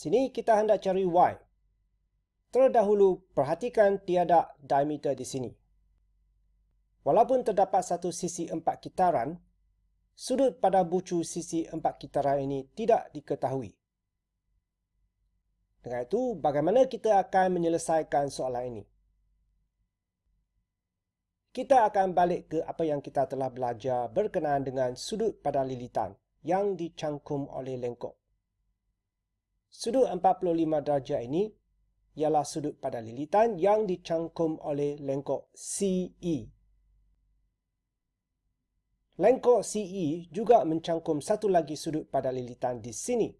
Sini kita hendak cari Y. Terdahulu, perhatikan tiada diameter di sini. Walaupun terdapat satu sisi empat kitaran, sudut pada bucu sisi empat kitaran ini tidak diketahui. Dengan itu, bagaimana kita akan menyelesaikan soalan ini? Kita akan balik ke apa yang kita telah belajar berkenaan dengan sudut pada lilitan yang dicangkum oleh lengkok. Sudut 45 darjah ini ialah sudut pada lilitan yang dicangkum oleh lengkok CE. Lengkok CE juga mencangkum satu lagi sudut pada lilitan di sini.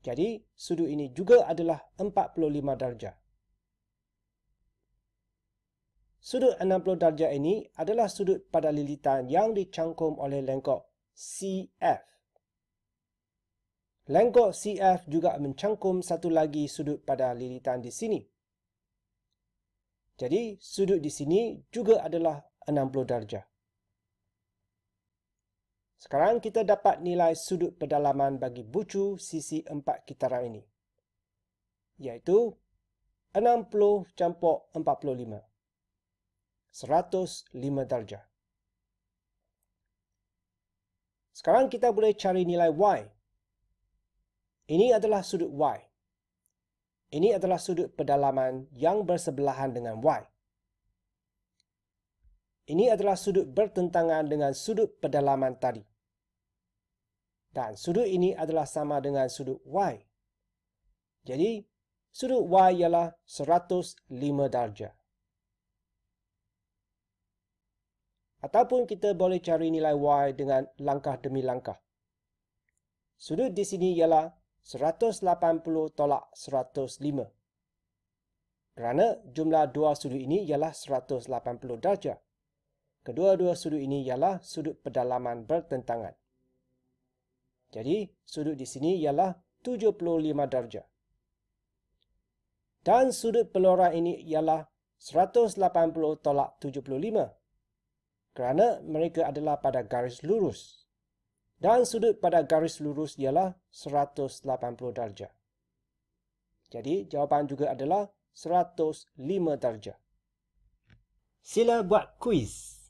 Jadi, sudut ini juga adalah 45 darjah. Sudut 60 darjah ini adalah sudut pada lilitan yang dicangkum oleh lengkok CF. Lengkok CF juga mencangkum satu lagi sudut pada lilitan di sini. Jadi, sudut di sini juga adalah 60 darjah. Sekarang kita dapat nilai sudut pedalaman bagi bucu sisi empat kitaran ini. Iaitu 60 campur 45. 105 darjah. Sekarang kita boleh cari nilai Y. Ini adalah sudut Y. Ini adalah sudut pedalaman yang bersebelahan dengan Y. Ini adalah sudut bertentangan dengan sudut pedalaman tadi. Dan sudut ini adalah sama dengan sudut Y. Jadi, sudut Y ialah 105 darjah. Ataupun kita boleh cari nilai Y dengan langkah demi langkah. Sudut di sini ialah 180 tolak 105. Kerana jumlah dua sudut ini ialah 180 darjah. Kedua-dua sudut ini ialah sudut pedalaman bertentangan. Jadi, sudut di sini ialah 75 darjah. Dan sudut peluara ini ialah 180 tolak 75. Kerana mereka adalah pada garis lurus dan sudut pada garis lurus ialah 180 darjah. Jadi jawapan juga adalah 105 darjah. Sila buat kuis.